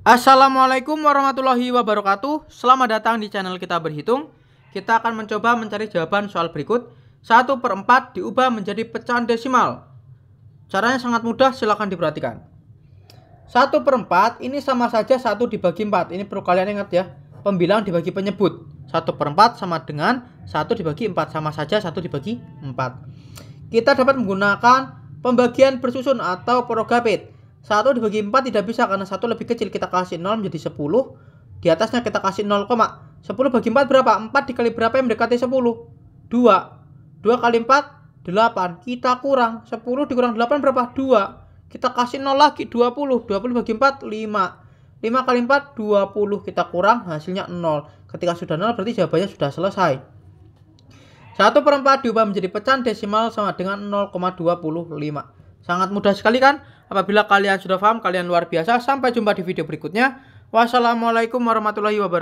Assalamualaikum warahmatullahi wabarakatuh Selamat datang di channel kita berhitung Kita akan mencoba mencari jawaban soal berikut 1 per 4 diubah menjadi pecahan desimal Caranya sangat mudah silahkan diperhatikan 1 per 4 ini sama saja 1 dibagi 4 Ini perlu kalian ingat ya Pembilang dibagi penyebut 1 per 4 sama dengan 1 dibagi 4 Sama saja 1 dibagi 4 Kita dapat menggunakan pembagian bersusun atau progapit 1 dibagi 4 tidak bisa karena 1 lebih kecil kita kasih 0 menjadi 10. Di atasnya kita kasih 0, 10 bagi 4 berapa? 4 dikali berapa yang mendekati 10? 2. 2 kali 4, 8. Kita kurang. 10 dikurang 8 berapa? 2. Kita kasih 0 lagi, 20. 20 bagi 4, 5. 5 kali 4, 20. Kita kurang, hasilnya 0. Ketika sudah 0 berarti jawabannya sudah selesai. 1 per 4 diubah menjadi pecahan desimal sama dengan 0,25. Sangat mudah sekali kan? Apabila kalian sudah paham, kalian luar biasa. Sampai jumpa di video berikutnya. Wassalamualaikum warahmatullahi wabarakatuh.